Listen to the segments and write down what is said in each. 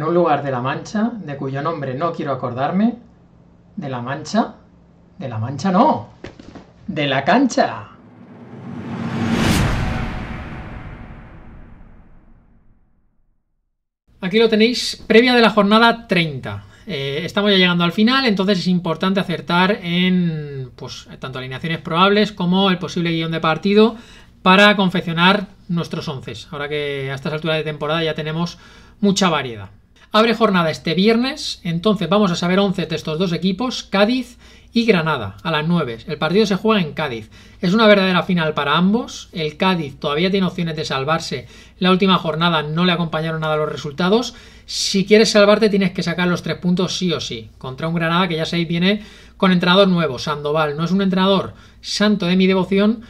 en un lugar de La Mancha, de cuyo nombre no quiero acordarme, de La Mancha, de La Mancha no, de la cancha. Aquí lo tenéis, previa de la jornada 30. Eh, estamos ya llegando al final, entonces es importante acertar en pues, tanto alineaciones probables como el posible guión de partido para confeccionar nuestros onces. Ahora que a estas alturas de temporada ya tenemos mucha variedad. Abre jornada este viernes, entonces vamos a saber 11 de estos dos equipos, Cádiz y Granada, a las 9. El partido se juega en Cádiz. Es una verdadera final para ambos. El Cádiz todavía tiene opciones de salvarse. La última jornada no le acompañaron nada los resultados. Si quieres salvarte tienes que sacar los tres puntos sí o sí. Contra un Granada que ya sé viene con entrenador nuevo, Sandoval. No es un entrenador santo de mi devoción,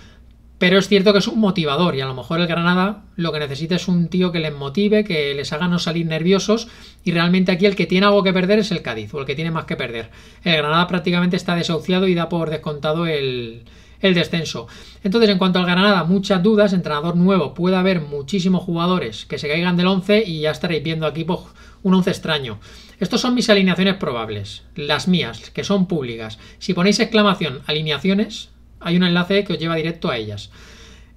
pero es cierto que es un motivador y a lo mejor el Granada lo que necesita es un tío que les motive, que les haga no salir nerviosos y realmente aquí el que tiene algo que perder es el Cádiz o el que tiene más que perder. El Granada prácticamente está desahuciado y da por descontado el, descenso. Entonces en cuanto al Granada muchas dudas, entrenador nuevo, puede haber muchísimos jugadores que se caigan del 11 y ya estaréis viendo aquí pues, un 11 extraño. Estos son mis alineaciones probables, las mías, que son públicas. Si ponéis exclamación alineaciones, hay un enlace que os lleva directo a ellas.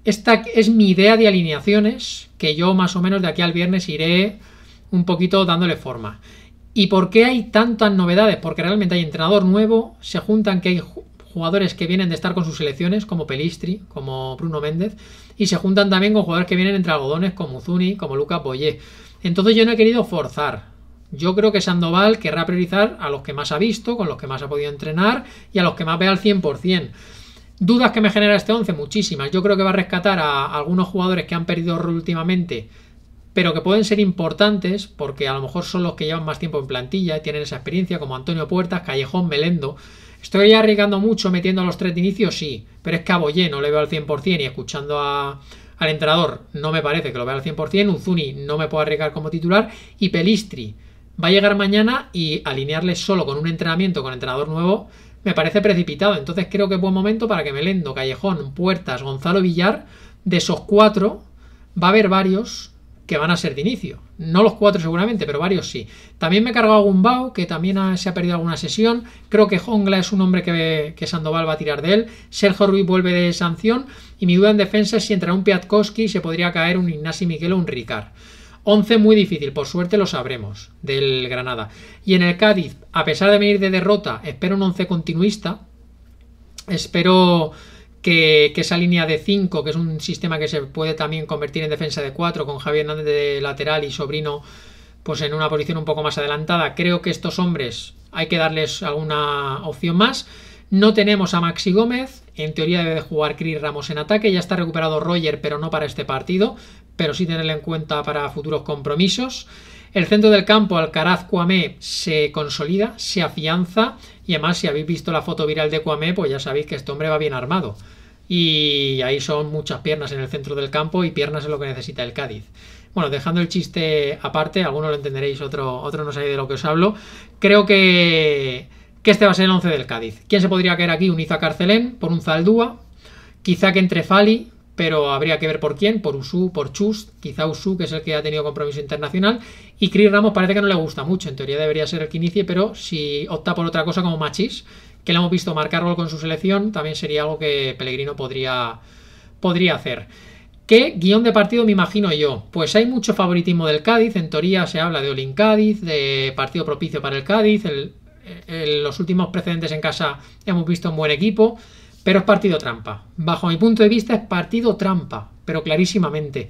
Esta es mi idea de alineaciones, que yo más o menos de aquí al viernes iré un poquito dándole forma. ¿Y por qué hay tantas novedades? Porque realmente hay entrenador nuevo, se juntan que hay jugadores que vienen de estar con sus selecciones, como Pelistri, como Bruno Méndez, y se juntan también con jugadores que vienen entre algodones, como Zuni, como Lucas Boyé. Entonces yo no he querido forzar. Yo creo que Sandoval querrá priorizar a los que más ha visto, con los que más ha podido entrenar y a los que más ve al 100%. Dudas que me genera este 11, muchísimas. Yo creo que va a rescatar a algunos jugadores que han perdido últimamente, pero que pueden ser importantes porque a lo mejor son los que llevan más tiempo en plantilla y tienen esa experiencia, como Antonio Puertas, Callejón, Melendo. ¿Estoy arriesgando mucho metiendo a los tres de inicio? Sí, pero es que a Boyé no le veo al 100% y escuchando al entrenador no me parece que lo vea al 100%, Uzuni no me puedo arriesgar como titular y Pelistri va a llegar mañana y alinearle solo con un entrenamiento con entrenador nuevo me parece precipitado. Entonces creo que es buen momento para que Melendo, Callejón, Puertas, Gonzalo Villar, de esos cuatro, va a haber varios que van a ser de inicio. No los cuatro seguramente, pero varios sí. También me he cargado a Gumbao, que también se ha perdido alguna sesión. Creo que Jongla es un hombre que, que, Sandoval va a tirar de él. Sergio Ruiz vuelve de sanción. Y mi duda en defensa es si entrará un Piatkowski y se podría caer un Ignacio Miguel o un Ricard. 11 muy difícil, por suerte lo sabremos, del Granada. Y en el Cádiz, a pesar de venir de derrota, espero un 11 continuista. Espero que, esa línea de 5, que es un sistema que se puede también convertir en defensa de 4, con Javier Hernández de lateral y Sobrino pues en una posición un poco más adelantada. Creo que estos hombres hay que darles alguna opción más. No tenemos a Maxi Gómez, en teoría debe jugar Cris Ramos en ataque, ya está recuperado Roger, pero no para este partido, pero sí tenerla en cuenta para futuros compromisos. El centro del campo, Alcaraz Cuamé, se consolida, se afianza y además si habéis visto la foto viral de Cuamé, pues ya sabéis que este hombre va bien armado. Y ahí son muchas piernas en el centro del campo y piernas es lo que necesita el Cádiz. Bueno, dejando el chiste aparte, algunos lo entenderéis, otro, otro no sabéis de lo que os hablo. Creo que, que este va a ser el 11 del Cádiz. ¿Quién se podría caer aquí? Un Iza Carcelén por un Zaldúa. Quizá que entre Fali, pero habría que ver por quién, por Usú, por Chus, quizá Usu, que es el que ha tenido compromiso internacional, y Chris Ramos parece que no le gusta mucho, en teoría debería ser el que inicie, pero si opta por otra cosa como Machis, que le hemos visto marcar gol con su selección, también sería algo que Pellegrino podría, podría hacer. ¿Qué guión de partido me imagino yo? Pues hay mucho favoritismo del Cádiz, en teoría se habla de Olin Cádiz, de partido propicio para el Cádiz, los últimos precedentes en casa hemos visto un buen equipo, pero es partido trampa. Bajo mi punto de vista es partido trampa, pero clarísimamente.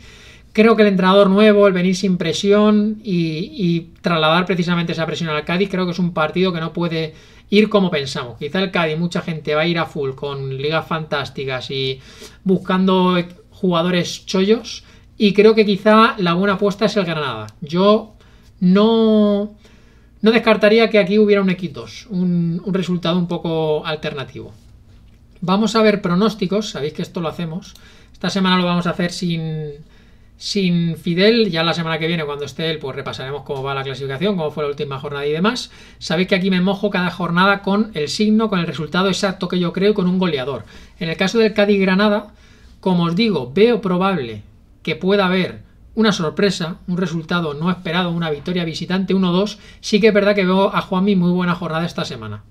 Creo que el entrenador nuevo, el venir sin presión y, trasladar precisamente esa presión al Cádiz, creo que es un partido que no puede ir como pensamos. Quizá el Cádiz, mucha gente va a ir a full con ligas fantásticas y buscando jugadores chollos. Y creo que quizá la buena apuesta es el Granada. Yo no, no descartaría que aquí hubiera un X2, un resultado un poco alternativo. Vamos a ver pronósticos, sabéis que esto lo hacemos. Esta semana lo vamos a hacer sin, sin Fidel. Ya la semana que viene, cuando esté él, pues repasaremos cómo va la clasificación, cómo fue la última jornada y demás. Sabéis que aquí me mojo cada jornada con el signo, con el resultado exacto que yo creo y con un goleador. En el caso del Cádiz-Granada, como os digo, veo probable que pueda haber una sorpresa, un resultado no esperado, una victoria visitante 1-2. Sí que es verdad que veo a Juanmi muy buena jornada esta semana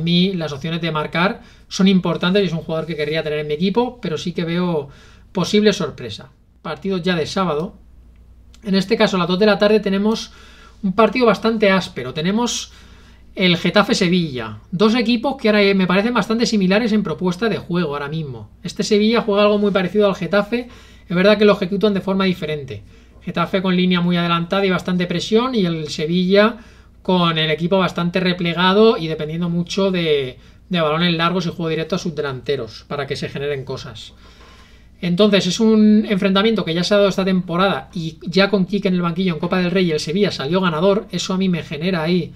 mí, las opciones de marcar son importantes y es un jugador que querría tener en mi equipo, pero sí que veo posible sorpresa. Partido ya de sábado. En este caso, a las 2 de la tarde tenemos un partido bastante áspero. Tenemos el Getafe Sevilla. Dos equipos que ahora me parecen bastante similares en propuesta de juego ahora mismo. Este Sevilla juega algo muy parecido al Getafe. Es verdad que lo ejecutan de forma diferente. Getafe con línea muy adelantada y bastante presión y el Sevilla con el equipo bastante replegado y dependiendo mucho de, balones largos y juego directo a sus delanteros para que se generen cosas. Entonces es un enfrentamiento que ya se ha dado esta temporada y ya con Kike en el banquillo en Copa del Rey y el Sevilla salió ganador, eso a mí me genera ahí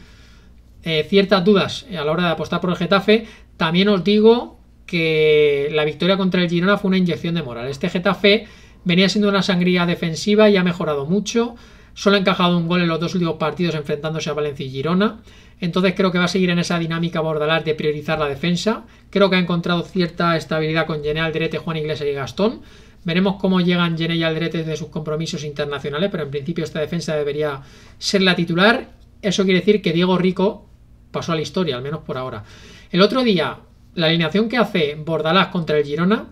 eh, ciertas dudas a la hora de apostar por el Getafe. También os digo que la victoria contra el Girona fue una inyección de moral. Este Getafe venía siendo una sangría defensiva y ha mejorado mucho. Solo ha encajado un gol en los dos últimos partidos enfrentándose a Valencia y Girona. Entonces creo que va a seguir en esa dinámica Bordalás de priorizar la defensa. Creo que ha encontrado cierta estabilidad con Gené Alderete, Juan Iglesias y Gastón. Veremos cómo llegan Gené y Alderete de sus compromisos internacionales, pero en principio esta defensa debería ser la titular. Eso quiere decir que Diego Rico pasó a la historia, al menos por ahora. El otro día, la alineación que hace Bordalás contra el Girona,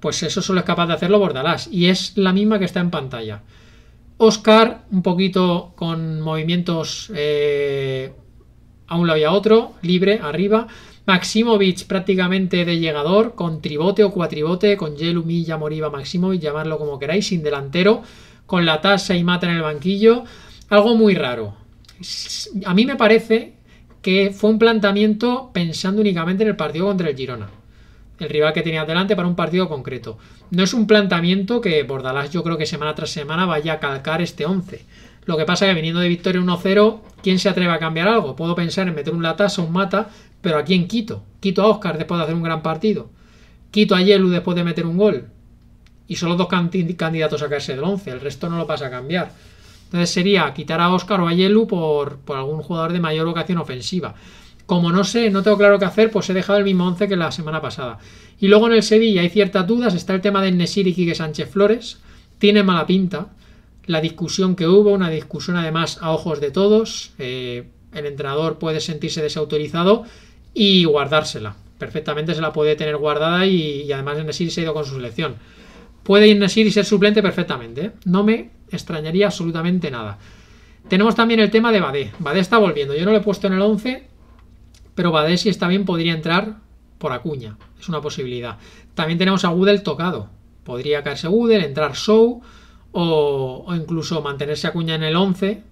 pues eso solo es capaz de hacerlo Bordalás y es la misma que está en pantalla. Oscar, un poquito con movimientos eh, a un lado y a otro, libre, arriba. Maximovic prácticamente de llegador, con tribote o cuatribote, con Yelumi, Moriba, Maximovic, llamarlo como queráis, sin delantero, con la tasa y mata en el banquillo. Algo muy raro. A mí me parece que fue un planteamiento pensando únicamente en el partido contra el Girona el rival que tenía adelante para un partido concreto. No es un planteamiento que Bordalás yo creo que semana tras semana vaya a calcar este 11. Lo que pasa es que viniendo de victoria 1-0, ¿quién se atreve a cambiar algo? Puedo pensar en meter un latazo, un mata, pero ¿a quién quito? Quito a Oscar después de hacer un gran partido. Quito a Yelu después de meter un gol. Y solo dos candidatos a caerse del 11, el resto no lo pasa a cambiar. Entonces sería quitar a Oscar o a Yelu por, por algún jugador de mayor vocación ofensiva como no sé, no tengo claro qué hacer, pues he dejado el mismo 11 que la semana pasada. Y luego en el Sevilla hay ciertas dudas, está el tema de Nesiri y Sánchez Flores, tiene mala pinta, la discusión que hubo, una discusión además a ojos de todos, eh, el entrenador puede sentirse desautorizado y guardársela. Perfectamente se la puede tener guardada y, además Nesiri se ha ido con su selección. Puede ir y ser suplente perfectamente, ¿eh? no me extrañaría absolutamente nada. Tenemos también el tema de Badé. Badé está volviendo. Yo no lo he puesto en el 11 pero si está bien, podría entrar por Acuña. Es una posibilidad. También tenemos a Gudel tocado. Podría caerse Gudel, entrar Show o, incluso mantenerse Acuña en el 11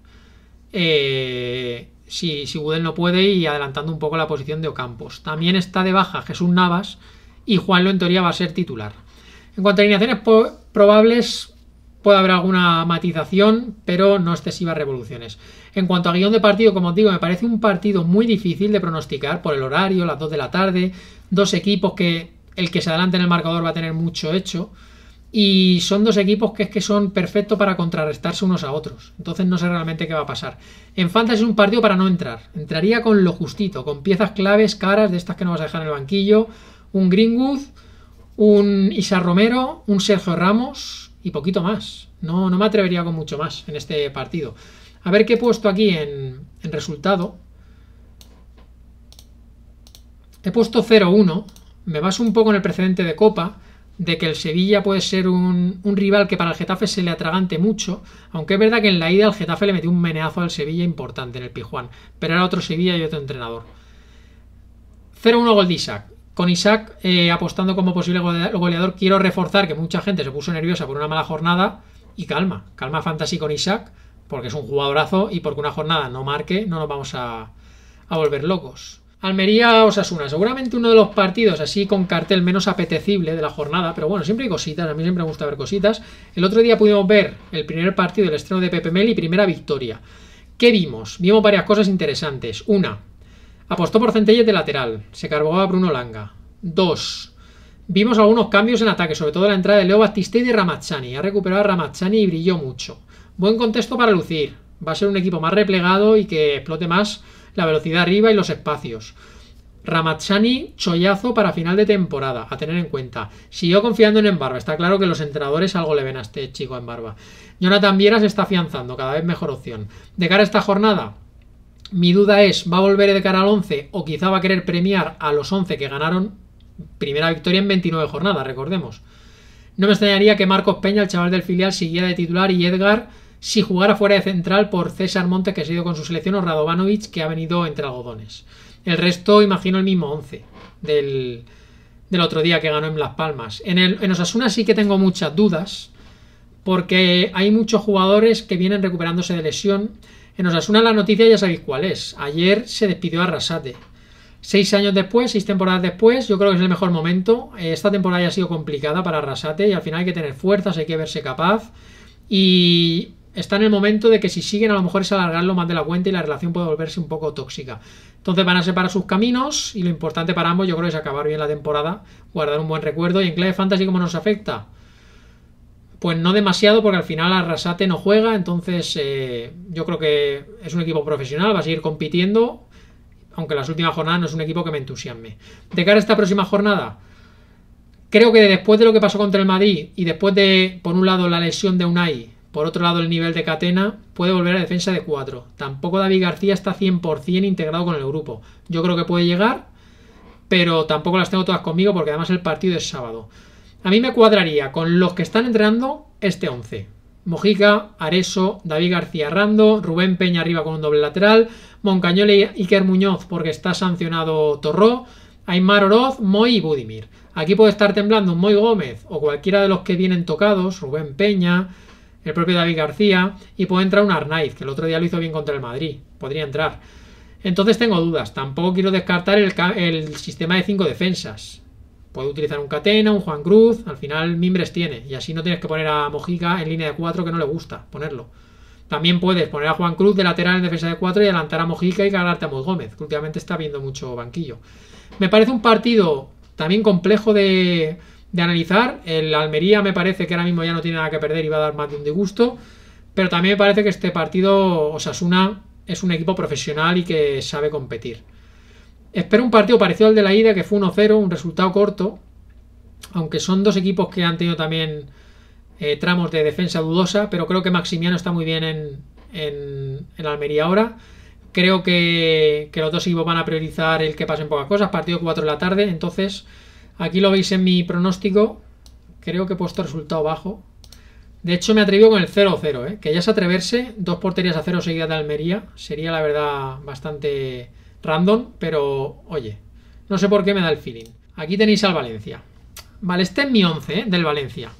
eh, si, si Gudel no puede y adelantando un poco la posición de Ocampos. También está de baja Jesús Navas y Juanlo en teoría va a ser titular. En cuanto a alineaciones probables, Puede haber alguna matización, pero no excesivas revoluciones. En cuanto a guión de partido, como os digo, me parece un partido muy difícil de pronosticar por el horario, las 2 de la tarde, dos equipos que el que se adelante en el marcador va a tener mucho hecho. Y son dos equipos que es que son perfectos para contrarrestarse unos a otros. Entonces no sé realmente qué va a pasar. En Fantasy es un partido para no entrar. Entraría con lo justito, con piezas claves, caras, de estas que no vas a dejar en el banquillo. Un Greenwood, un Isa Romero, un Sergio Ramos, y poquito más. No, no me atrevería con mucho más en este partido. A ver qué he puesto aquí en, resultado. He puesto 0-1. Me baso un poco en el precedente de Copa, de que el Sevilla puede ser un, rival que para el Getafe se le atragante mucho, aunque es verdad que en la ida el Getafe le metió un meneazo al Sevilla importante en el Pijuán, pero era otro Sevilla y otro entrenador. 0-1 gol con Isaac eh, apostando como posible goleador, quiero reforzar que mucha gente se puso nerviosa por una mala jornada y calma, calma fantasy con Isaac, porque es un jugadorazo y porque una jornada no marque, no nos vamos a, a volver locos. Almería Osasuna, seguramente uno de los partidos así con cartel menos apetecible de la jornada, pero bueno, siempre hay cositas, a mí siempre me gusta ver cositas. El otro día pudimos ver el primer partido, el estreno de Pepe y primera victoria. ¿Qué vimos? Vimos varias cosas interesantes. Una, Apostó por Centelles de lateral. Se cargó a Bruno Langa. 2. Vimos algunos cambios en ataque, sobre todo la entrada de Leo Batiste y de Ramazzani. Ha recuperado a Ramazzani y brilló mucho. Buen contexto para lucir. Va a ser un equipo más replegado y que explote más la velocidad arriba y los espacios. Ramazzani, chollazo para final de temporada, a tener en cuenta. Siguió confiando en Embarba. Está claro que los entrenadores algo le ven a este chico en barba. Jonathan Viera se está afianzando, cada vez mejor opción. De cara a esta jornada, mi duda es, ¿va a volver de cara al 11 o quizá va a querer premiar a los 11 que ganaron primera victoria en 29 jornadas, recordemos? No me extrañaría que Marcos Peña, el chaval del filial, siguiera de titular y Edgar si jugara fuera de central por César Montes, que ha sido con su selección, o Radovanovic, que ha venido entre algodones. El resto, imagino, el mismo 11 del, del otro día que ganó en Las Palmas. En, el, en Osasuna sí que tengo muchas dudas, porque hay muchos jugadores que vienen recuperándose de lesión. En eh, Osasuna la noticia ya sabéis cuál es. Ayer se despidió a Arrasate. Seis años después, seis temporadas después, yo creo que es el mejor momento. Eh, esta temporada ya ha sido complicada para Arrasate y al final hay que tener fuerzas, hay que verse capaz. Y está en el momento de que si siguen a lo mejor es alargarlo más de la cuenta y la relación puede volverse un poco tóxica. Entonces van a separar sus caminos y lo importante para ambos yo creo es acabar bien la temporada, guardar un buen recuerdo y en clave fantasy cómo nos afecta. Pues no demasiado, porque al final Arrasate no juega, entonces eh, yo creo que es un equipo profesional, va a seguir compitiendo, aunque las últimas jornadas no es un equipo que me entusiasme. De cara a esta próxima jornada, creo que después de lo que pasó contra el Madrid y después de, por un lado, la lesión de Unai, por otro lado, el nivel de Catena, puede volver a defensa de 4. Tampoco David García está 100% integrado con el grupo. Yo creo que puede llegar, pero tampoco las tengo todas conmigo porque además el partido es sábado. A mí me cuadraría con los que están entrenando este 11. Mojica, Areso, David García Rando, Rubén Peña arriba con un doble lateral, moncañole y Iker Muñoz porque está sancionado Torró, Aymar Oroz, Moy y Budimir. Aquí puede estar temblando Moy Gómez o cualquiera de los que vienen tocados, Rubén Peña, el propio David García, y puede entrar un Arnaiz, que el otro día lo hizo bien contra el Madrid, podría entrar. Entonces tengo dudas, tampoco quiero descartar el, el sistema de cinco defensas. Puedo utilizar un Catena, un Juan Cruz, al final Mimbres tiene. Y así no tienes que poner a Mojica en línea de 4 que no le gusta ponerlo. También puedes poner a Juan Cruz de lateral en defensa de 4 y adelantar a Mojica y ganarte a Moz Gómez, que últimamente está viendo mucho banquillo. Me parece un partido también complejo de, de analizar. El Almería me parece que ahora mismo ya no tiene nada que perder y va a dar más de un disgusto. Pero también me parece que este partido, Osasuna, es un equipo profesional y que sabe competir. Espero un partido parecido al de la ida, que fue 1-0, un resultado corto. Aunque son dos equipos que han tenido también eh, tramos de defensa dudosa, pero creo que Maximiano está muy bien en, Almería ahora. Creo que, que, los dos equipos van a priorizar el que pasen pocas cosas. Partido 4 de la tarde, entonces aquí lo veis en mi pronóstico. Creo que he puesto resultado bajo. De hecho, me atrevió con el 0-0, eh, que ya es atreverse. Dos porterías a cero seguidas de Almería sería la verdad bastante random, pero oye, no sé por qué me da el feeling. Aquí tenéis al Valencia. Vale, este es mi 11 ¿eh? del Valencia.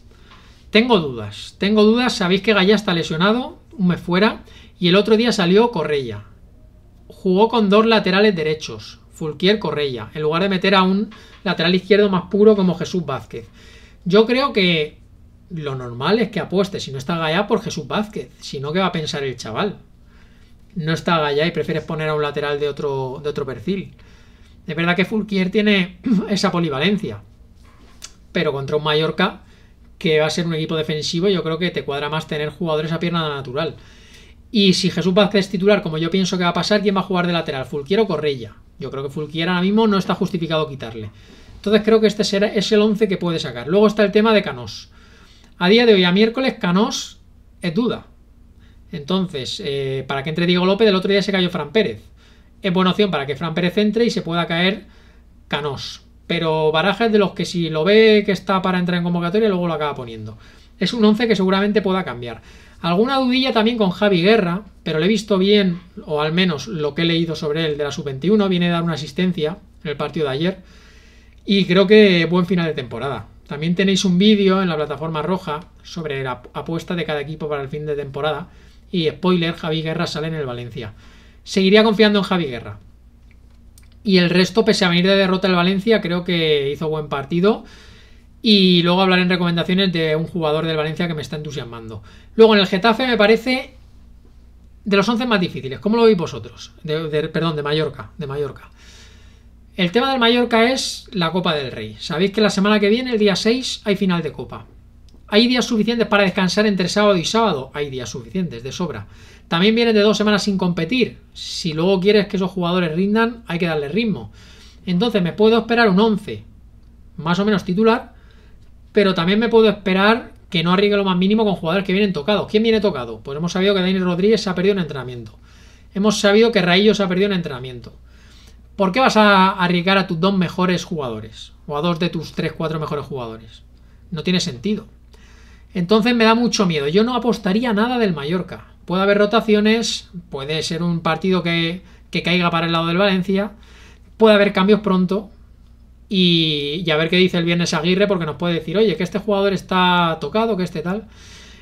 Tengo dudas, tengo dudas. Sabéis que Gaya está lesionado, un mes fuera, y el otro día salió Correia. Jugó con dos laterales derechos, Fulquier Correia, en lugar de meter a un lateral izquierdo más puro como Jesús Vázquez. Yo creo que lo normal es que apueste, si no está Gaya, por Jesús Vázquez, si no, ¿qué va a pensar el chaval? no está allá y prefieres poner a un lateral de otro, de otro perfil. Es verdad que Fulquier tiene esa polivalencia, pero contra un Mallorca que va a ser un equipo defensivo, yo creo que te cuadra más tener jugadores a pierna natural. Y si Jesús Vázquez es titular, como yo pienso que va a pasar, ¿quién va a jugar de lateral? Fulquier o Correia. Yo creo que Fulquier ahora mismo no está justificado quitarle. Entonces creo que este será, es el 11 que puede sacar. Luego está el tema de Canós. A día de hoy, a miércoles, Canós es duda. Entonces, eh, para que entre Diego López, el otro día se cayó Fran Pérez. Es buena opción para que Fran Pérez entre y se pueda caer Canós. Pero Baraja es de los que si lo ve que está para entrar en convocatoria, luego lo acaba poniendo. Es un 11 que seguramente pueda cambiar. Alguna dudilla también con Javi Guerra, pero le he visto bien, o al menos lo que he leído sobre él de la sub-21, viene a dar una asistencia en el partido de ayer. Y creo que buen final de temporada. También tenéis un vídeo en la plataforma roja sobre la apuesta de cada equipo para el fin de temporada. Y spoiler, Javi Guerra sale en el Valencia. Seguiría confiando en Javi Guerra. Y el resto, pese a venir de derrota el Valencia, creo que hizo buen partido. Y luego hablaré en recomendaciones de un jugador del Valencia que me está entusiasmando. Luego en el Getafe me parece de los 11 más difíciles. ¿Cómo lo veis vosotros? perdón, de Mallorca. De Mallorca. El tema del Mallorca es la Copa del Rey. Sabéis que la semana que viene, el día 6, hay final de Copa. Hay días suficientes para descansar entre sábado y sábado. Hay días suficientes, de sobra. También vienen de dos semanas sin competir. Si luego quieres que esos jugadores rindan, hay que darle ritmo. Entonces me puedo esperar un 11, más o menos titular, pero también me puedo esperar que no arriesgue lo más mínimo con jugadores que vienen tocados. ¿Quién viene tocado? Pues hemos sabido que Daniel Rodríguez se ha perdido en entrenamiento. Hemos sabido que Raillo se ha perdido en entrenamiento. ¿Por qué vas a arriesgar a tus dos mejores jugadores? O a dos de tus tres, cuatro mejores jugadores. No tiene sentido. Entonces me da mucho miedo. Yo no apostaría nada del Mallorca. Puede haber rotaciones, puede ser un partido que, que caiga para el lado del Valencia, puede haber cambios pronto. Y, a ver qué dice el viernes Aguirre, porque nos puede decir, oye, que este jugador está tocado, que este tal.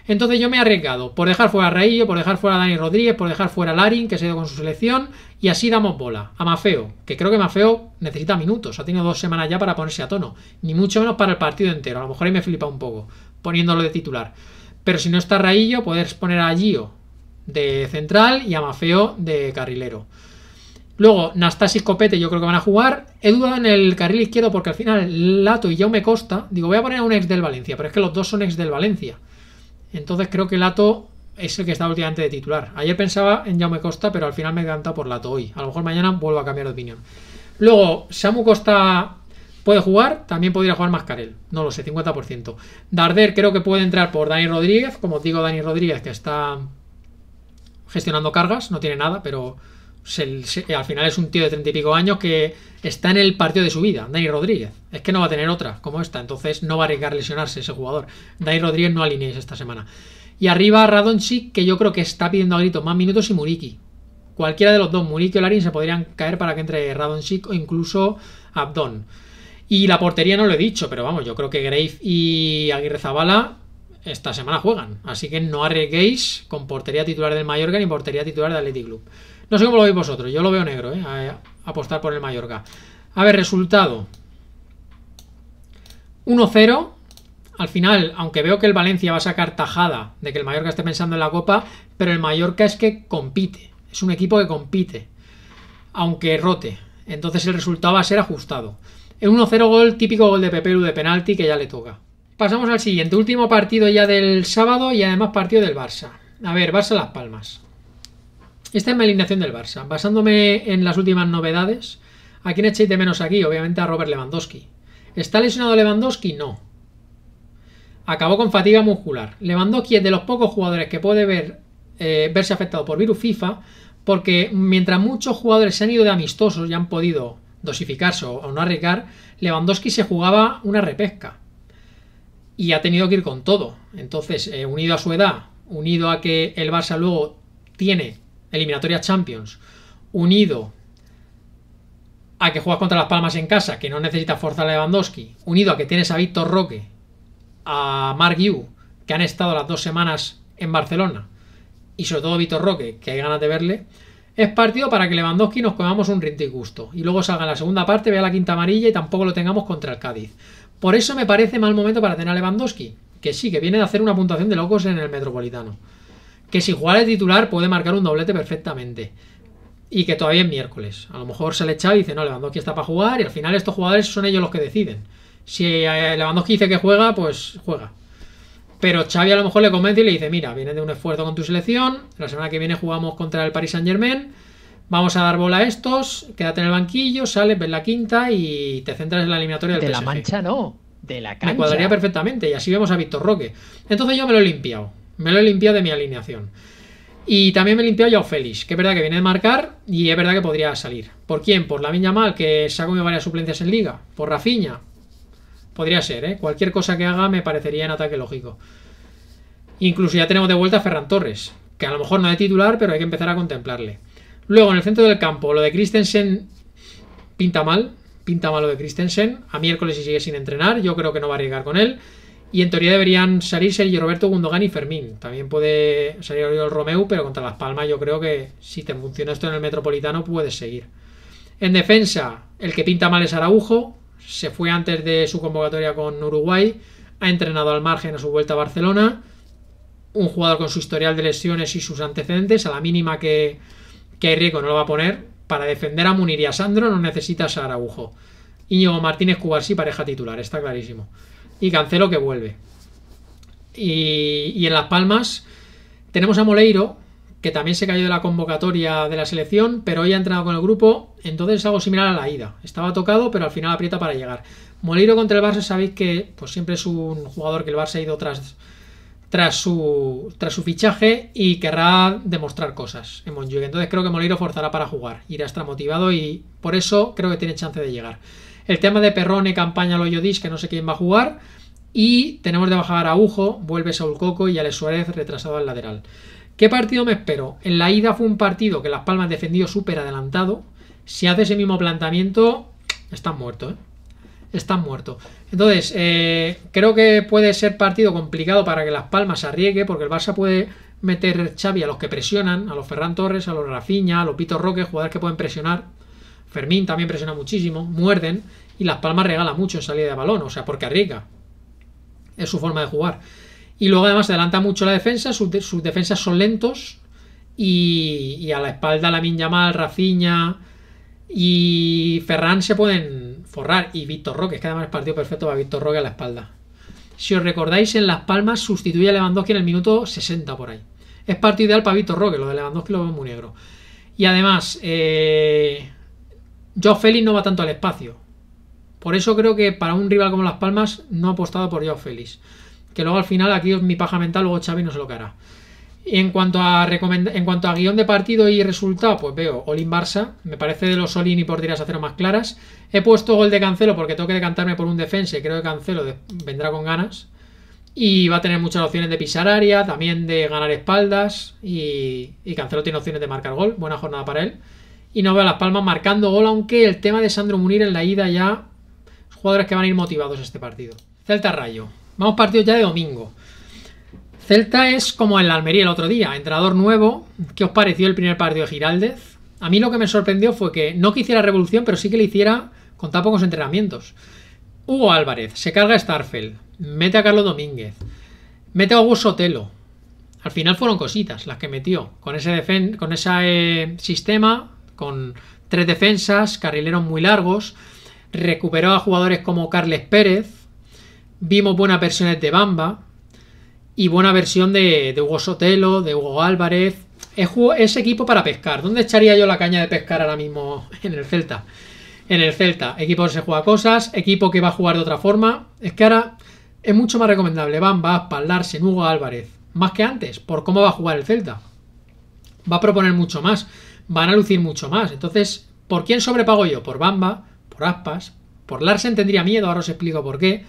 Entonces yo me he arriesgado por dejar fuera a Raillo, por dejar fuera a Dani Rodríguez, por dejar fuera a Larin, que se ha ido con su selección, y así damos bola. A Mafeo, que creo que Mafeo necesita minutos, ha tenido dos semanas ya para ponerse a tono, ni mucho menos para el partido entero, a lo mejor ahí me flipa un poco poniéndolo de titular. Pero si no está Raillo, puedes poner a Gio de central y a Mafeo de carrilero. Luego, Nastasi Copete yo creo que van a jugar. He dudado en el carril izquierdo porque al final Lato y Jaume Costa. Digo, voy a poner a un ex del Valencia, pero es que los dos son ex del Valencia. Entonces creo que Lato es el que está últimamente de titular. Ayer pensaba en Jaume Costa, pero al final me encanta por Lato hoy. A lo mejor mañana vuelvo a cambiar de opinión. Luego, Samu Costa Puede jugar, también podría jugar Mascarel, no lo sé, 50%. Darder creo que puede entrar por Dani Rodríguez, como os digo, Dani Rodríguez que está gestionando cargas, no tiene nada, pero al final es un tío de 30 y pico años que está en el partido de su vida, Dani Rodríguez. Es que no va a tener otra como esta, entonces no va a arriesgar lesionarse ese jugador. Dani Rodríguez no alineéis esta semana. Y arriba Radonchik, que yo creo que está pidiendo a gritos más minutos, y Muriki. Cualquiera de los dos, Muriki o Larin, se podrían caer para que entre Radonchik o incluso Abdón. Y la portería no lo he dicho, pero vamos, yo creo que Grave y Aguirre Zabala esta semana juegan. Así que no arriesguéis con portería titular del Mallorca ni portería titular del Athletic Club. No sé cómo lo veis vosotros, yo lo veo negro, eh, apostar por el Mallorca. A ver, resultado. 1-0. Al final, aunque veo que el Valencia va a sacar tajada de que el Mallorca esté pensando en la Copa, pero el Mallorca es que compite. Es un equipo que compite, aunque rote. Entonces el resultado va a ser ajustado. El 1-0 gol, típico gol de Pepelu de penalti que ya le toca. Pasamos al siguiente, último partido ya del sábado y además partido del Barça. A ver, Barça Las Palmas. Esta es mi alineación del Barça. Basándome en las últimas novedades, ¿a quién echéis de menos aquí? Obviamente a Robert Lewandowski. ¿Está lesionado Lewandowski? No. Acabó con fatiga muscular. Lewandowski es de los pocos jugadores que puede ver, eh, verse afectado por virus FIFA, porque mientras muchos jugadores se han ido de amistosos y han podido dosificarse o no arriesgar, Lewandowski se jugaba una repesca. Y ha tenido que ir con todo. Entonces, eh, unido a su edad, unido a que el Barça luego tiene eliminatoria Champions, unido a que juegas contra Las Palmas en casa, que no necesita fuerza a Lewandowski, unido a que tienes a Víctor Roque, a Mark Yu, que han estado las dos semanas en Barcelona, y sobre todo Víctor Roque, que hay ganas de verle, es partido para que Lewandowski nos comamos un rinto y gusto. Y luego salga en la segunda parte, vea la quinta amarilla y tampoco lo tengamos contra el Cádiz. Por eso me parece mal momento para tener a Lewandowski. Que sí, que viene de hacer una puntuación de locos en el Metropolitano. Que si juega de titular puede marcar un doblete perfectamente. Y que todavía es miércoles. A lo mejor se le echa y dice, no, Lewandowski está para jugar. Y al final estos jugadores son ellos los que deciden. Si eh, Lewandowski dice que juega, pues juega. Pero Xavi a lo mejor le convence y le dice, mira, vienes de un esfuerzo con tu selección, la semana que viene jugamos contra el Paris Saint Germain, vamos a dar bola a estos, quédate en el banquillo, sales, ves la quinta y te centras en la eliminatoria del de De la mancha no, de la cancha. Me cuadraría perfectamente y así vemos a Víctor Roque. Entonces yo me lo he limpiado, me lo he limpiado de mi alineación. Y también me he limpiado ya Félix, que es verdad que viene de marcar y es verdad que podría salir. ¿Por quién? Por la viña Mal, que se ha varias suplencias en Liga. Por Rafiña? Podría ser, ¿eh? Cualquier cosa que haga me parecería en ataque lógico. Incluso ya tenemos de vuelta a Ferran Torres, que a lo mejor no es titular, pero hay que empezar a contemplarle. Luego, en el centro del campo, lo de Christensen pinta mal, pinta mal lo de Christensen. A miércoles y sigue sin entrenar, yo creo que no va a arriesgar con él. Y en teoría deberían salir y Roberto, Gundogan y Fermín. También puede salir el Romeu, pero contra Las Palmas yo creo que si te funciona esto en el Metropolitano puedes seguir. En defensa, el que pinta mal es Araujo, se fue antes de su convocatoria con Uruguay, ha entrenado al margen a su vuelta a Barcelona, un jugador con su historial de lesiones y sus antecedentes, a la mínima que, que Rico no lo va a poner, para defender a Munir y a Sandro no necesitas a Araujo. Íñigo Martínez sí pareja titular, está clarísimo. Y Cancelo que vuelve. Y, y en Las Palmas tenemos a Moleiro, que también se cayó de la convocatoria de la selección, pero hoy ha entrenado con el grupo entonces es algo similar a la ida. Estaba tocado, pero al final aprieta para llegar. Moliro contra el Barça, sabéis que pues, siempre es un jugador que el Barça ha ido tras, tras, su, tras su fichaje y querrá demostrar cosas en Montjuic. Entonces creo que Moliro forzará para jugar. Irá extra motivado y por eso creo que tiene chance de llegar. El tema de Perrone, campaña Loyodis, que no sé quién va a jugar. Y tenemos de bajar a Ujo, vuelve Saúl Coco y Alex Suárez retrasado al lateral. ¿Qué partido me espero? En la ida fue un partido que Las Palmas defendió súper adelantado. Si hace ese mismo planteamiento, están muertos, ¿eh? Están muertos. Entonces, eh, creo que puede ser partido complicado para que Las Palmas se porque el Barça puede meter Xavi a los que presionan, a los Ferran Torres, a los Rafinha, a los Pito Roque, jugadores que pueden presionar. Fermín también presiona muchísimo, muerden, y Las Palmas regala mucho en salida de balón, o sea, porque arriesga. Es su forma de jugar. Y luego además adelanta mucho la defensa, sus, defensas son lentos y, a la espalda la Lamin mal, Rafiña y Ferran se pueden forrar. Y Víctor Roque, es que además es partido perfecto para Víctor Roque a la espalda. Si os recordáis, en Las Palmas sustituye a Lewandowski en el minuto 60 por ahí. Es partido ideal para Víctor Roque, lo de Lewandowski lo veo muy negro. Y además, eh, Joe Félix no va tanto al espacio. Por eso creo que para un rival como Las Palmas no ha apostado por Joe Félix. Que luego al final, aquí es mi paja mental, luego Xavi no se lo que hará. Y en cuanto a en cuanto a guión de partido y resultado, pues veo Olin Barça, me parece de los Olin y por tiras a más claras. He puesto gol de Cancelo porque tengo que decantarme por un defensa, creo que Cancelo vendrá con ganas y va a tener muchas opciones de pisar área, también de ganar espaldas y, y Cancelo tiene opciones de marcar gol, buena jornada para él. Y no veo a Las Palmas marcando gol, aunque el tema de Sandro Munir en la ida ya, jugadores que van a ir motivados a este partido. Celta Rayo. Vamos partidos ya de domingo. Celta es como en la Almería el otro día, entrenador nuevo. ¿Qué os pareció el primer partido de Giraldez? A mí lo que me sorprendió fue que no quisiera hiciera revolución, pero sí que le hiciera con tan pocos entrenamientos. Hugo Álvarez, se carga a Starfeld, mete a Carlos Domínguez, mete a Augusto Sotelo. Al final fueron cositas las que metió. Con ese, con eh, sistema, con tres defensas, carrileros muy largos, recuperó a jugadores como Carles Pérez, Vimos buenas versiones de Bamba y buena versión de, Hugo Sotelo, de Hugo Álvarez. Es, equipo para pescar. ¿Dónde echaría yo la caña de pescar ahora mismo en el Celta? En el Celta. Equipo donde se juega cosas, equipo que va a jugar de otra forma. Es que ahora es mucho más recomendable Bamba, Aspas, Larsen, Hugo Álvarez. Más que antes, por cómo va a jugar el Celta. Va a proponer mucho más. Van a lucir mucho más. Entonces, ¿por quién sobrepago yo? Por Bamba, por Aspas, por Larsen tendría miedo, ahora os explico por qué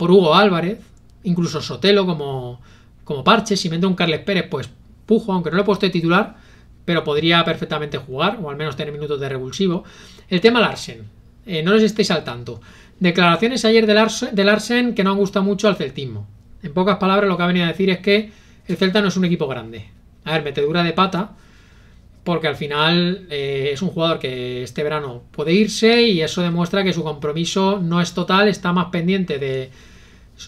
por Hugo Álvarez, incluso Sotelo como, como parche. Si me un Carles Pérez, pues pujo, aunque no lo he puesto de titular, pero podría perfectamente jugar, o al menos tener minutos de revulsivo. El tema Larsen, eh, no les estéis al tanto. Declaraciones ayer de Larsen, que no han gustado mucho al celtismo. En pocas palabras, lo que ha venido a decir es que el Celta no es un equipo grande. A ver, metedura de pata, porque al final eh, es un jugador que este verano puede irse y eso demuestra que su compromiso no es total, está más pendiente de,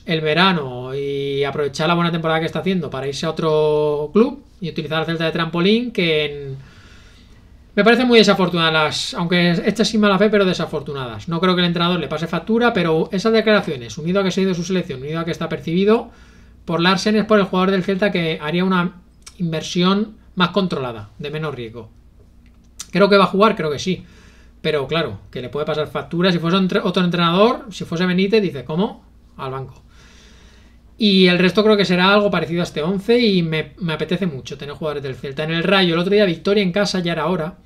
el verano y aprovechar la buena temporada que está haciendo para irse a otro club y utilizar la Celta de trampolín que me parece muy desafortunadas aunque hechas sin mala fe pero desafortunadas no creo que el entrenador le pase factura pero esas declaraciones unido a que se ha ido su selección unido a que está percibido por Larsen es por el jugador del Celta que haría una inversión más controlada de menos riesgo creo que va a jugar creo que sí pero claro, que le puede pasar factura. Si fuese otro entrenador, si fuese Benítez, dice, ¿cómo? al banco. Y el resto creo que será algo parecido a este 11 y me, apetece mucho tener jugadores del Celta. En el Rayo, el otro día victoria en casa, ya era hora.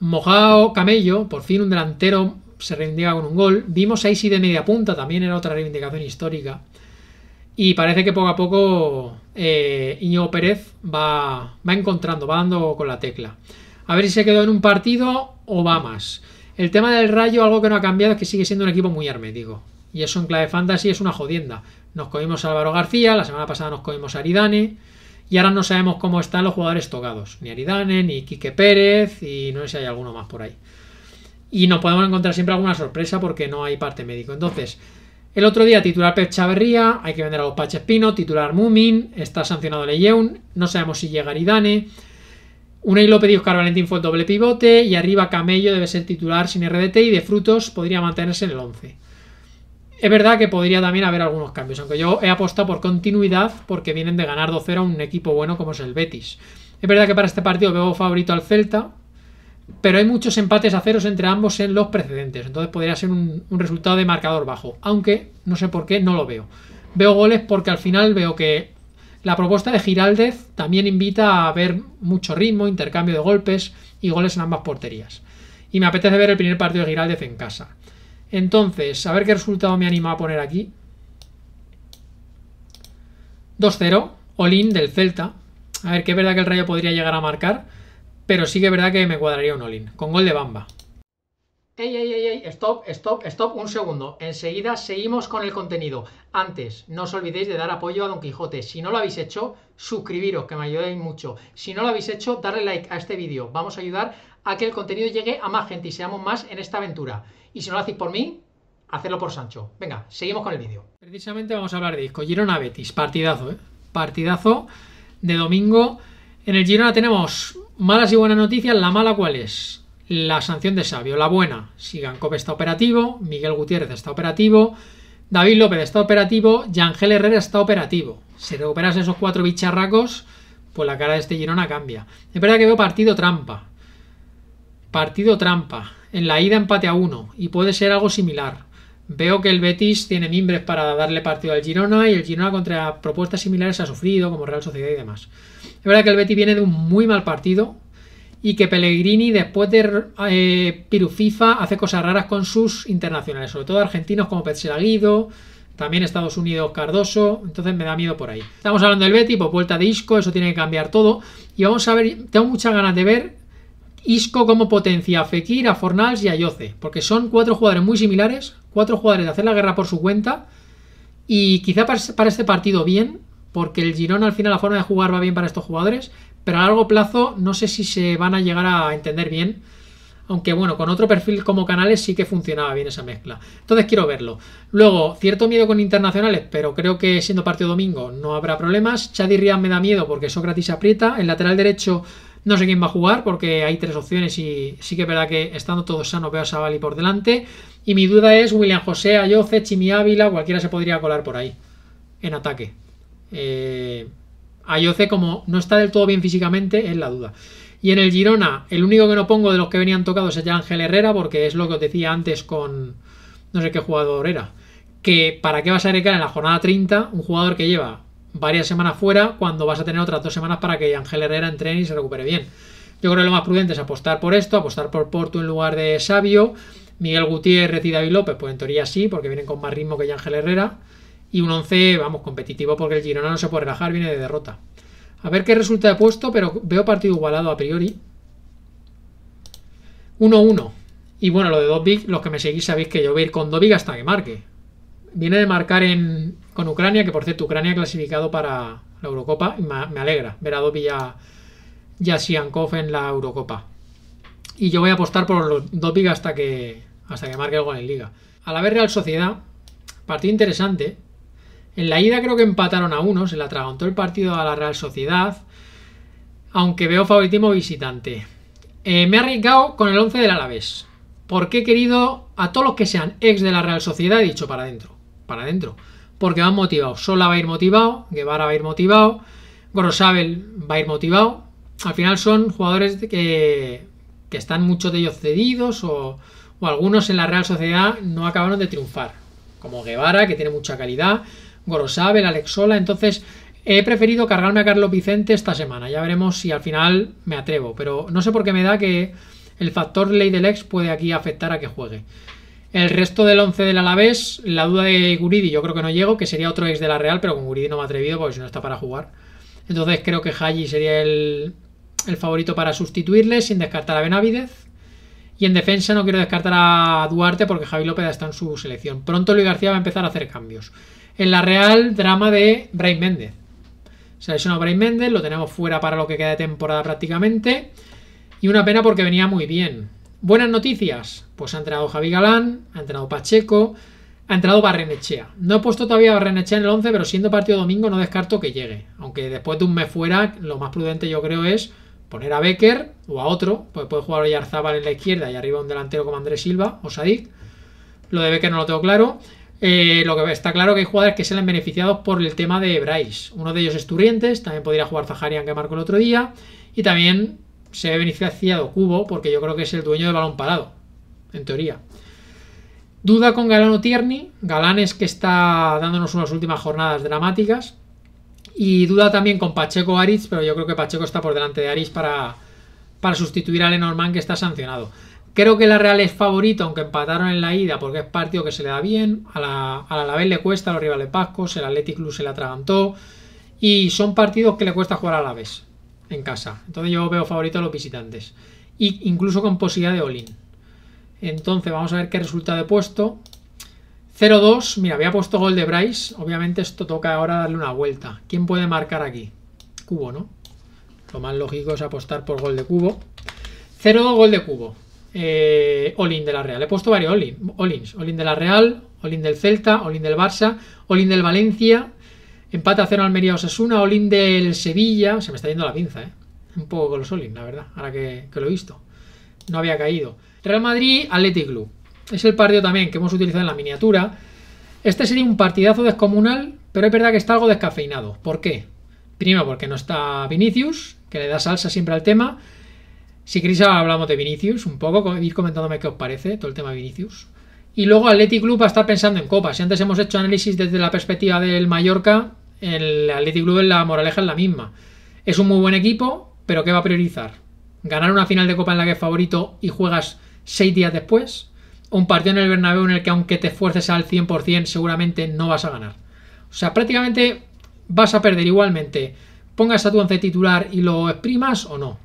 Mojao, Camello, por fin un delantero se reivindica con un gol. Vimos a y de media punta, también era otra reivindicación histórica. Y parece que poco a poco Iñigo eh, Pérez va, va encontrando, va dando con la tecla. A ver si se quedó en un partido o va más. El tema del Rayo, algo que no ha cambiado es que sigue siendo un equipo muy hermético. Y eso en clave fantasy es una jodienda. Nos cogimos a Álvaro García, la semana pasada nos cogimos a Aridane. Y ahora no sabemos cómo están los jugadores tocados. Ni Aridane, ni Quique Pérez, y no sé si hay alguno más por ahí. Y nos podemos encontrar siempre alguna sorpresa porque no hay parte médico. Entonces, el otro día titular Pep Chaverría, hay que vender a los Paches Pino, titular Mumin, está sancionado Leyeun, no sabemos si llega Aridane. Unai López y Oscar Valentín fue el doble pivote y arriba Camello debe ser titular sin RDT y de Frutos podría mantenerse en el 11. Es verdad que podría también haber algunos cambios, aunque yo he apostado por continuidad porque vienen de ganar 2-0 a un equipo bueno como es el Betis. Es verdad que para este partido veo favorito al Celta, pero hay muchos empates a ceros entre ambos en los precedentes, entonces podría ser un, resultado de marcador bajo, aunque no sé por qué no lo veo. Veo goles porque al final veo que la propuesta de Giraldez también invita a ver mucho ritmo, intercambio de golpes y goles en ambas porterías. Y me apetece ver el primer partido de Giraldez en casa. Entonces, a ver qué resultado me anima a poner aquí. 2-0, Olin del Celta. A ver, qué es verdad que el Rayo podría llegar a marcar, pero sí que es verdad que me cuadraría un Olin, con gol de Bamba. Ey, ey, ey, ey, stop, stop, stop, un segundo. Enseguida seguimos con el contenido. Antes, no os olvidéis de dar apoyo a Don Quijote. Si no lo habéis hecho, suscribiros, que me ayudáis mucho. Si no lo habéis hecho, darle like a este vídeo. Vamos a ayudar a que el contenido llegue a más gente y seamos más en esta aventura. Y si no lo hacéis por mí, hacedlo por Sancho. Venga, seguimos con el vídeo. Precisamente vamos a hablar de disco. Girona Betis, partidazo, ¿eh? Partidazo de domingo. En el Girona tenemos malas y buenas noticias. La mala, ¿cuál es? La sanción de Sabio. La buena, Cope está operativo, Miguel Gutiérrez está operativo, David López está operativo, Yangel Herrera está operativo. Si recuperas esos cuatro bicharracos, pues la cara de este Girona cambia. Es verdad que veo partido trampa. Partido trampa. En la ida empate a uno y puede ser algo similar. Veo que el Betis tiene mimbres para darle partido al Girona y el Girona contra propuestas similares ha sufrido, como Real Sociedad y demás. Es verdad que el Betis viene de un muy mal partido y que Pellegrini, después de eh, Piru FIFA, hace cosas raras con sus internacionales, sobre todo argentinos como Guido, también Estados Unidos Cardoso, entonces me da miedo por ahí. Estamos hablando del Betis, por pues vuelta de disco, eso tiene que cambiar todo. Y vamos a ver, tengo muchas ganas de ver Isco como potencia a Fekir, a Fornals y a Yoce, porque son cuatro jugadores muy similares, cuatro jugadores de hacer la guerra por su cuenta, y quizá para este partido bien, porque el Girón al final la forma de jugar va bien para estos jugadores, pero a largo plazo no sé si se van a llegar a entender bien, aunque bueno, con otro perfil como Canales sí que funcionaba bien esa mezcla. Entonces quiero verlo. Luego, cierto miedo con internacionales, pero creo que siendo partido domingo no habrá problemas. Chadi Rian me da miedo porque Sócrates aprieta, el lateral derecho... No sé quién va a jugar porque hay tres opciones y sí que es verdad que estando todos sanos veo a Savali por delante. Y mi duda es William José, Ayoce, Chimi Ávila, cualquiera se podría colar por ahí en ataque. Eh, Ayoce como no está del todo bien físicamente es la duda. Y en el Girona, el único que no pongo de los que venían tocados es ya Ángel Herrera porque es lo que os decía antes con no sé qué jugador era. Que para qué vas a agregar en la jornada 30 un jugador que lleva varias semanas fuera cuando vas a tener otras dos semanas para que Ángel Herrera entrene y se recupere bien. Yo creo que lo más prudente es apostar por esto, apostar por Porto en lugar de Sabio. Miguel Gutiérrez y David López, pues en teoría sí, porque vienen con más ritmo que Ángel Herrera. Y un 11, vamos, competitivo porque el Girona no se puede relajar, viene de derrota. A ver qué resulta de puesto, pero veo partido igualado a priori. 1-1. Y bueno, lo de Dobbik, los que me seguís sabéis que yo voy a ir con Dobbik hasta que marque. Viene de marcar en, con Ucrania, que por cierto, Ucrania ha clasificado para la Eurocopa. Y me alegra ver a Dobby y a Siankov en la Eurocopa. Y yo voy a apostar por Dobby hasta que, hasta que marque algo en en Liga. A la vez Real Sociedad, partido interesante. En la ida creo que empataron a uno, se la atragantó el partido a la Real Sociedad. Aunque veo favoritismo visitante. Eh, me he arriesgado con el 11 del Alavés. Porque he querido a todos los que sean ex de la Real Sociedad, he dicho para adentro. Para adentro porque van motivados. Sola va a ir motivado, Guevara va a ir motivado, Gorosabel va a ir motivado. Al final son jugadores que, que están muchos de ellos cedidos o, o, algunos en la Real Sociedad no acabaron de triunfar, como Guevara, que tiene mucha calidad, Gorosabel, Alex Sola... Entonces he preferido cargarme a Carlos Vicente esta semana. Ya veremos si al final me atrevo, pero no sé por qué me da que el factor ley del ex puede aquí afectar a que juegue. El resto del 11 del Alavés, la duda de Guridi yo creo que no llego, que sería otro ex de la Real, pero con Guridi no me ha atrevido porque si no está para jugar. Entonces creo que Haji sería el, favorito para sustituirle, sin descartar a Benavidez. Y en defensa no quiero descartar a Duarte porque Javi López está en su selección. Pronto Luis García va a empezar a hacer cambios. En la Real, drama de Brain Méndez. ha a Brain Méndez, lo tenemos fuera para lo que queda de temporada prácticamente. Y una pena porque venía muy bien. Buenas noticias, pues ha entrado Javi Galán, ha entrado Pacheco, ha entrado Barrenechea. No he puesto todavía a Barrenechea en el 11, pero siendo partido domingo no descarto que llegue. Aunque después de un mes fuera, lo más prudente yo creo es poner a Becker o a otro, pues puede jugar hoy Arzábal en la izquierda y arriba un delantero como Andrés Silva o Sadik. Lo de Becker no lo tengo claro. Eh, lo que está claro que hay jugadores que se han beneficiados por el tema de Bryce. Uno de ellos es Turrientes, también podría jugar Zaharian que marcó el otro día. Y también se ve beneficiado Cubo porque yo creo que es el dueño del balón parado, en teoría. Duda con Galán o Tierni Galán es que está dándonos unas últimas jornadas dramáticas. Y duda también con Pacheco ariz pero yo creo que Pacheco está por delante de ariz para, para sustituir a Lenormand que está sancionado. Creo que la Real es favorita, aunque empataron en la ida, porque es partido que se le da bien. A la, a la le cuesta, a los rivales pascos, el Athletic Club se le atragantó. Y son partidos que le cuesta jugar a la vez en casa. Entonces yo veo favorito a los visitantes. e incluso con posibilidad de all Entonces vamos a ver qué resultado he puesto. 0-2. Mira, había puesto gol de Bryce. Obviamente esto toca ahora darle una vuelta. ¿Quién puede marcar aquí? Cubo, ¿no? Lo más lógico es apostar por gol de cubo. 0-2 gol de cubo. Eh, de la Real. He puesto varios all-ins. de la Real, all del Celta, all del Barça, all del Valencia, Empate a cero Almería Osasuna, Olin del Sevilla. Se me está yendo la pinza, ¿eh? Un poco con los Olin, la verdad, ahora que, que lo he visto. No había caído. Real Madrid, Athletic Club. Es el partido también que hemos utilizado en la miniatura. Este sería un partidazo descomunal, pero es verdad que está algo descafeinado. ¿Por qué? Primero, porque no está Vinicius, que le da salsa siempre al tema. Si queréis hablamos de Vinicius un poco, ir comentándome qué os parece todo el tema de Vinicius. Y luego Athletic Club va a estar pensando en Copa. Si antes hemos hecho análisis desde la perspectiva del Mallorca, el Athletic Club, la moraleja es la misma. Es un muy buen equipo, pero ¿qué va a priorizar? ¿Ganar una final de Copa en la que es favorito y juegas seis días después? ¿O un partido en el Bernabéu en el que aunque te esfuerces al 100% seguramente no vas a ganar? O sea, prácticamente vas a perder igualmente. Pongas a tu once titular y lo exprimas o no.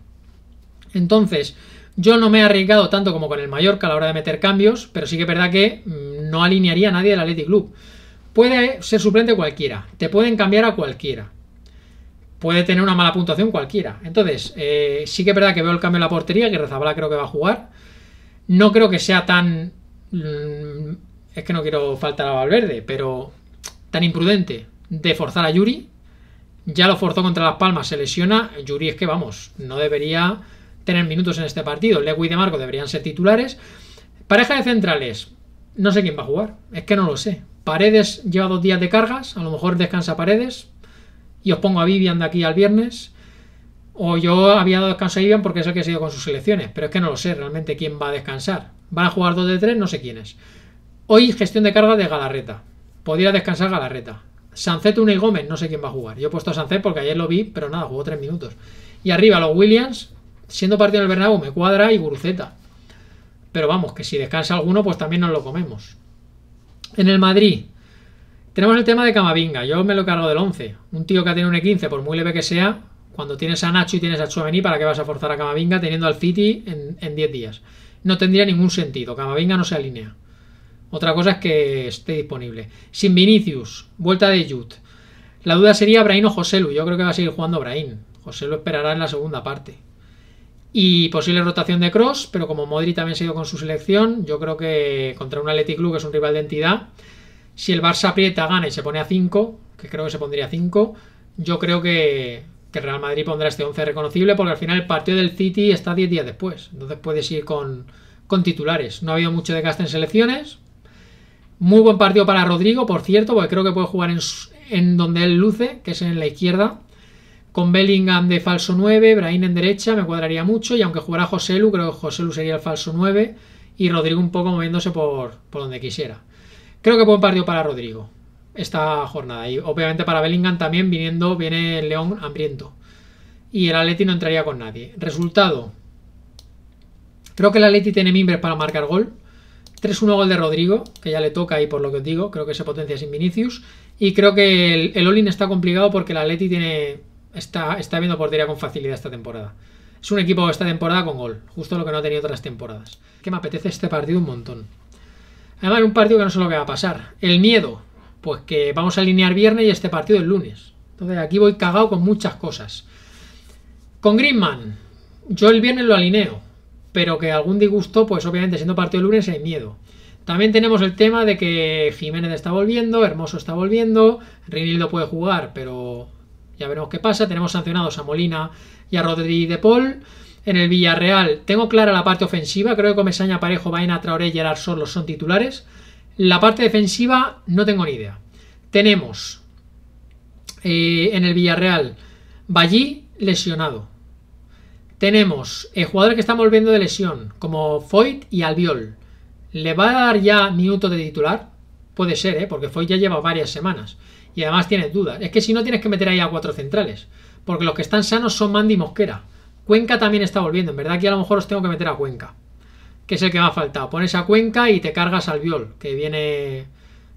Entonces, yo no me he arriesgado tanto como con el Mallorca a la hora de meter cambios, pero sí que es verdad que mm, no alinearía a nadie del Athletic Club. Puede ser suplente cualquiera, te pueden cambiar a cualquiera. Puede tener una mala puntuación cualquiera. Entonces, eh, sí que es verdad que veo el cambio en la portería, que Rezabala creo que va a jugar. No creo que sea tan... Mm, es que no quiero faltar a Valverde, pero tan imprudente de forzar a Yuri. Ya lo forzó contra Las Palmas, se lesiona. Yuri es que, vamos, no debería tener minutos en este partido. Lewy y De Marco deberían ser titulares. Pareja de centrales, no sé quién va a jugar. Es que no lo sé. Paredes lleva dos días de cargas, a lo mejor descansa Paredes y os pongo a Vivian de aquí al viernes. O yo había dado descanso a Vivian porque es el que ha sido con sus selecciones, pero es que no lo sé realmente quién va a descansar. Van a jugar dos de tres no sé quién es Hoy gestión de carga de Galarreta. Podría descansar Galarreta. Sancet, Una y Gómez, no sé quién va a jugar. Yo he puesto a Sancet porque ayer lo vi, pero nada, jugó tres minutos. Y arriba los Williams, siendo partido en el Bernabéu, me cuadra y Guruceta. Pero vamos, que si descansa alguno, pues también nos lo comemos. En el Madrid tenemos el tema de Camavinga. Yo me lo cargo del 11. Un tío que ha tenido un E15, por muy leve que sea, cuando tienes a Nacho y tienes a Chouameni, ¿para qué vas a forzar a Camavinga teniendo al Fiti en, diez 10 días? No tendría ningún sentido. Camavinga no se alinea. Otra cosa es que esté disponible. Sin Vinicius, vuelta de Jut. La duda sería Brain o Lu. Yo creo que va a seguir jugando José Joselu esperará en la segunda parte y posible rotación de Cross, pero como Modri también se ha ido con su selección, yo creo que contra un Athletic Club que es un rival de entidad, si el Barça aprieta, gana y se pone a 5, que creo que se pondría a 5, yo creo que, Real Madrid pondrá este 11 reconocible porque al final el partido del City está 10 días después, entonces puedes ir con, titulares. No ha habido mucho de gasto en selecciones. Muy buen partido para Rodrigo, por cierto, porque creo que puede jugar en, en donde él luce, que es en la izquierda con Bellingham de falso 9, Brain en derecha, me cuadraría mucho. Y aunque jugara Lu, creo que Lu sería el falso 9. Y Rodrigo un poco moviéndose por, donde quisiera. Creo que buen partido para Rodrigo esta jornada. Y obviamente para Bellingham también viniendo, viene el León hambriento. Y el Atleti no entraría con nadie. Resultado. Creo que el Atleti tiene mimbres para marcar gol. 3-1 gol de Rodrigo, que ya le toca y por lo que os digo, creo que se potencia sin Vinicius. Y creo que el, el Olin está complicado porque el Atleti tiene está, está viendo portería con facilidad esta temporada. Es un equipo esta temporada con gol, justo lo que no ha tenido otras temporadas. Que me apetece este partido un montón. Además, un partido que no sé lo que va a pasar. El miedo, pues que vamos a alinear viernes y este partido el lunes. Entonces aquí voy cagado con muchas cosas. Con Greenman, yo el viernes lo alineo, pero que algún disgusto, pues obviamente siendo partido el lunes hay miedo. También tenemos el tema de que Jiménez está volviendo, Hermoso está volviendo, Rinildo puede jugar, pero ya veremos qué pasa. Tenemos sancionados a Molina y a Rodríguez de Paul. En el Villarreal tengo clara la parte ofensiva. Creo que Comesaña, Parejo, Baena, Traoré y Gerard los son titulares. La parte defensiva no tengo ni idea. Tenemos eh, en el Villarreal Ballí lesionado. Tenemos el eh, jugadores que estamos volviendo de lesión, como Foyt y Albiol. ¿Le va a dar ya minuto de titular? Puede ser, ¿eh? porque Foyt ya lleva varias semanas. Y además tienes dudas. Es que si no tienes que meter ahí a cuatro centrales. Porque los que están sanos son Mandy y Mosquera. Cuenca también está volviendo. En verdad que a lo mejor os tengo que meter a Cuenca. Que es el que me ha faltado. Pones a Cuenca y te cargas al Viol. Que viene,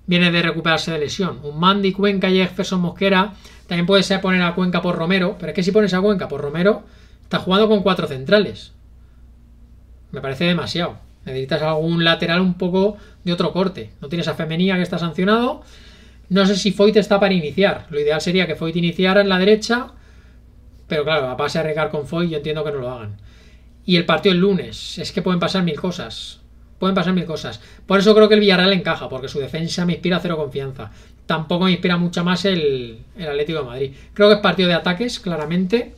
viene de recuperarse de lesión. Un Mandy, Cuenca, y son Mosquera. También puedes poner a Cuenca por Romero. Pero es que si pones a Cuenca por Romero, está jugando con cuatro centrales. Me parece demasiado. Necesitas algún lateral un poco de otro corte. No tienes a Femenía que está sancionado no sé si Foyt está para iniciar. Lo ideal sería que Foyt iniciara en la derecha. Pero claro, a base de arriesgar con Foyt, yo entiendo que no lo hagan. Y el partido el lunes. Es que pueden pasar mil cosas. Pueden pasar mil cosas. Por eso creo que el Villarreal encaja, porque su defensa me inspira cero confianza. Tampoco me inspira mucho más el, el Atlético de Madrid. Creo que es partido de ataques, claramente.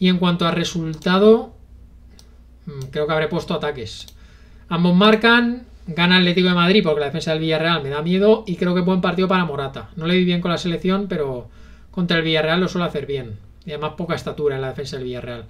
Y en cuanto a resultado, mm, creo que habré puesto ataques. Ambos marcan, Gana Atlético de Madrid porque la defensa del Villarreal me da miedo y creo que buen partido para Morata. No le vi bien con la selección, pero contra el Villarreal lo suele hacer bien. Y además poca estatura en la defensa del Villarreal.